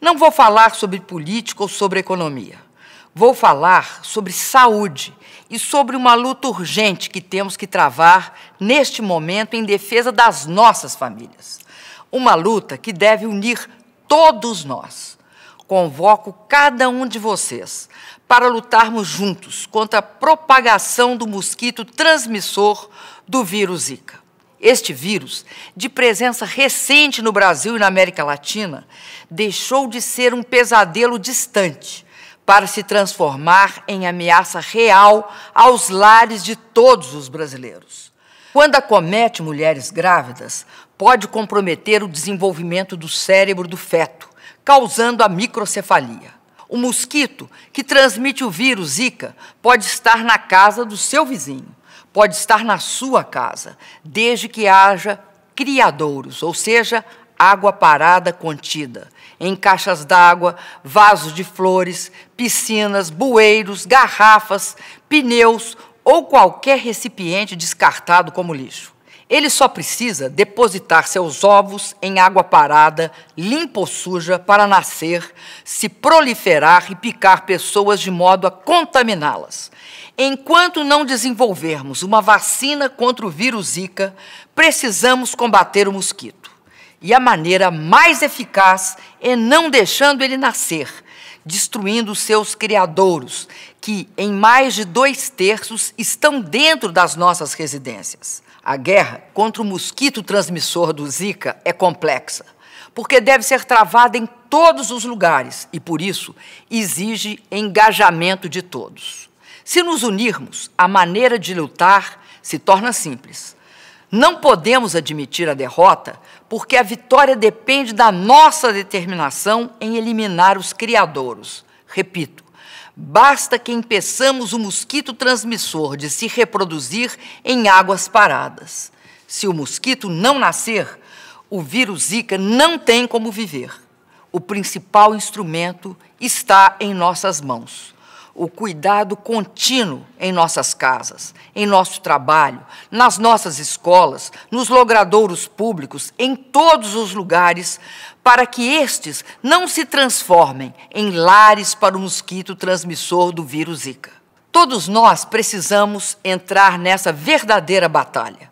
Não vou falar sobre política ou sobre economia. Vou falar sobre saúde e sobre uma luta urgente que temos que travar neste momento em defesa das nossas famílias. Uma luta que deve unir todos nós. Convoco cada um de vocês para lutarmos juntos contra a propagação do mosquito transmissor do vírus Zika. Este vírus, de presença recente no Brasil e na América Latina, deixou de ser um pesadelo distante para se transformar em ameaça real aos lares de todos os brasileiros. Quando acomete mulheres grávidas, pode comprometer o desenvolvimento do cérebro do feto, causando a microcefalia. O mosquito que transmite o vírus Zika pode estar na casa do seu vizinho pode estar na sua casa, desde que haja criadouros, ou seja, água parada contida, em caixas d'água, vasos de flores, piscinas, bueiros, garrafas, pneus ou qualquer recipiente descartado como lixo. Ele só precisa depositar seus ovos em água parada, limpa ou suja, para nascer, se proliferar e picar pessoas de modo a contaminá-las. Enquanto não desenvolvermos uma vacina contra o vírus Zika, precisamos combater o mosquito. E a maneira mais eficaz é não deixando ele nascer, destruindo seus criadouros, que em mais de dois terços estão dentro das nossas residências. A guerra contra o mosquito transmissor do Zika é complexa, porque deve ser travada em todos os lugares e, por isso, exige engajamento de todos. Se nos unirmos, a maneira de lutar se torna simples não podemos admitir a derrota, porque a vitória depende da nossa determinação em eliminar os criadouros. Repito, basta que impeçamos o mosquito transmissor de se reproduzir em águas paradas. Se o mosquito não nascer, o vírus Zika não tem como viver. O principal instrumento está em nossas mãos o cuidado contínuo em nossas casas, em nosso trabalho, nas nossas escolas, nos logradouros públicos, em todos os lugares, para que estes não se transformem em lares para o mosquito transmissor do vírus Zika. Todos nós precisamos entrar nessa verdadeira batalha.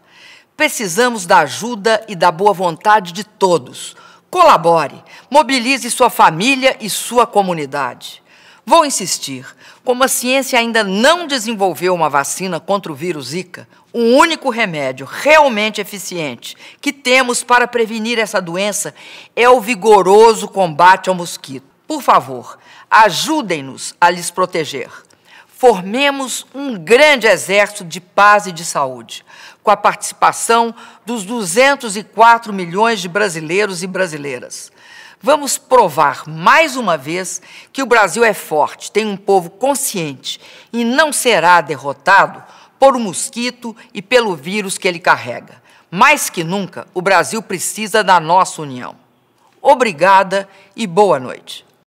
Precisamos da ajuda e da boa vontade de todos. Colabore, mobilize sua família e sua comunidade. Vou insistir: como a ciência ainda não desenvolveu uma vacina contra o vírus Zika, o único remédio realmente eficiente que temos para prevenir essa doença é o vigoroso combate ao mosquito. Por favor, ajudem-nos a lhes proteger. Formemos um grande exército de paz e de saúde, com a participação dos 204 milhões de brasileiros e brasileiras. Vamos provar mais uma vez que o Brasil é forte, tem um povo consciente e não será derrotado por um mosquito e pelo vírus que ele carrega. Mais que nunca, o Brasil precisa da nossa união. Obrigada e boa noite.